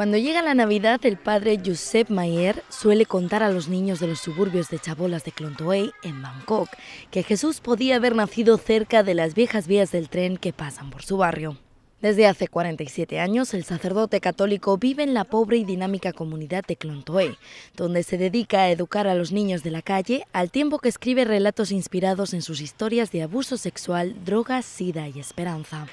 Cuando llega la Navidad, el padre Josep Mayer suele contar a los niños de los suburbios de Chabolas de clontoe en Bangkok, que Jesús podía haber nacido cerca de las viejas vías del tren que pasan por su barrio. Desde hace 47 años, el sacerdote católico vive en la pobre y dinámica comunidad de clontoe donde se dedica a educar a los niños de la calle al tiempo que escribe relatos inspirados en sus historias de abuso sexual, drogas, sida y esperanza.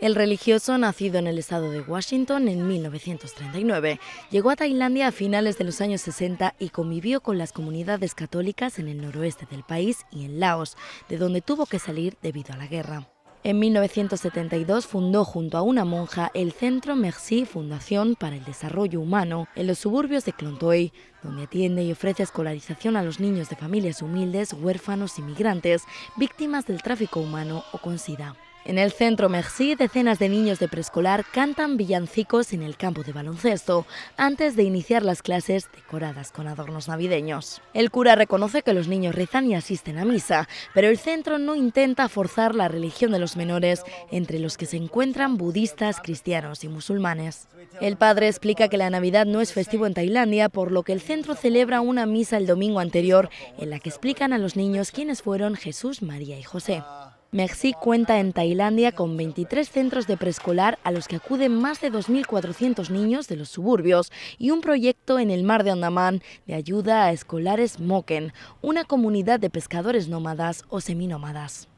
El religioso, nacido en el estado de Washington en 1939, llegó a Tailandia a finales de los años 60 y convivió con las comunidades católicas en el noroeste del país y en Laos, de donde tuvo que salir debido a la guerra. En 1972 fundó junto a una monja el Centro Merci Fundación para el Desarrollo Humano en los suburbios de Clontoy, donde atiende y ofrece escolarización a los niños de familias humildes, huérfanos, y migrantes... víctimas del tráfico humano o con SIDA. En el centro Merci, decenas de niños de preescolar cantan villancicos en el campo de baloncesto antes de iniciar las clases decoradas con adornos navideños. El cura reconoce que los niños rezan y asisten a misa, pero el centro no intenta forzar la religión de los menores, entre los que se encuentran budistas, cristianos y musulmanes. El padre explica que la Navidad no es festivo en Tailandia, por lo que el centro celebra una misa el domingo anterior en la que explican a los niños quiénes fueron Jesús, María y José. Mexi cuenta en Tailandia con 23 centros de preescolar a los que acuden más de 2.400 niños de los suburbios y un proyecto en el mar de Andaman de ayuda a escolares Moken, una comunidad de pescadores nómadas o seminómadas.